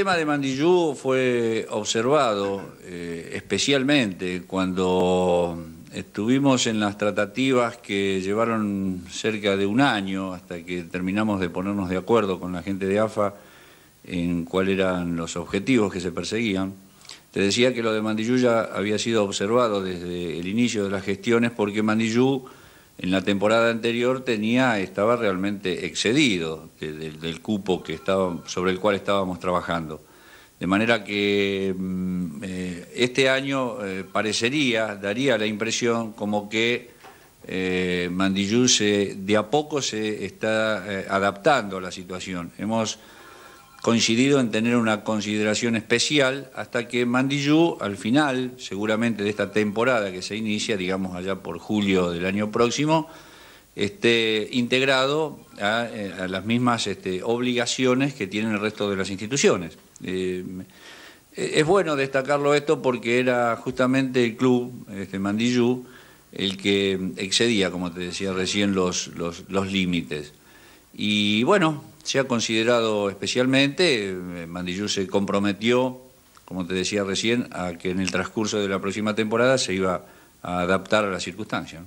tema de Mandillú fue observado eh, especialmente cuando estuvimos en las tratativas que llevaron cerca de un año hasta que terminamos de ponernos de acuerdo con la gente de AFA en cuáles eran los objetivos que se perseguían. Te decía que lo de Mandillú ya había sido observado desde el inicio de las gestiones porque Mandillú en la temporada anterior tenía, estaba realmente excedido del cupo que estaba, sobre el cual estábamos trabajando. De manera que mm, eh, este año eh, parecería, daría la impresión como que eh, de a poco se está eh, adaptando a la situación. Hemos coincidido en tener una consideración especial hasta que Mandillú, al final, seguramente de esta temporada que se inicia, digamos allá por julio del año próximo, esté integrado a, eh, las mismas este, obligaciones que tienen el resto de las instituciones. Eh, es bueno destacarlo esto porque era justamente el club, este Mandillú, el que excedía, como te decía recién, los límites. Y bueno, se ha considerado especialmente, eh, Mandillú se comprometió, como te decía recién, a que en el transcurso de la próxima temporada se iba a adaptar a las circunstancias.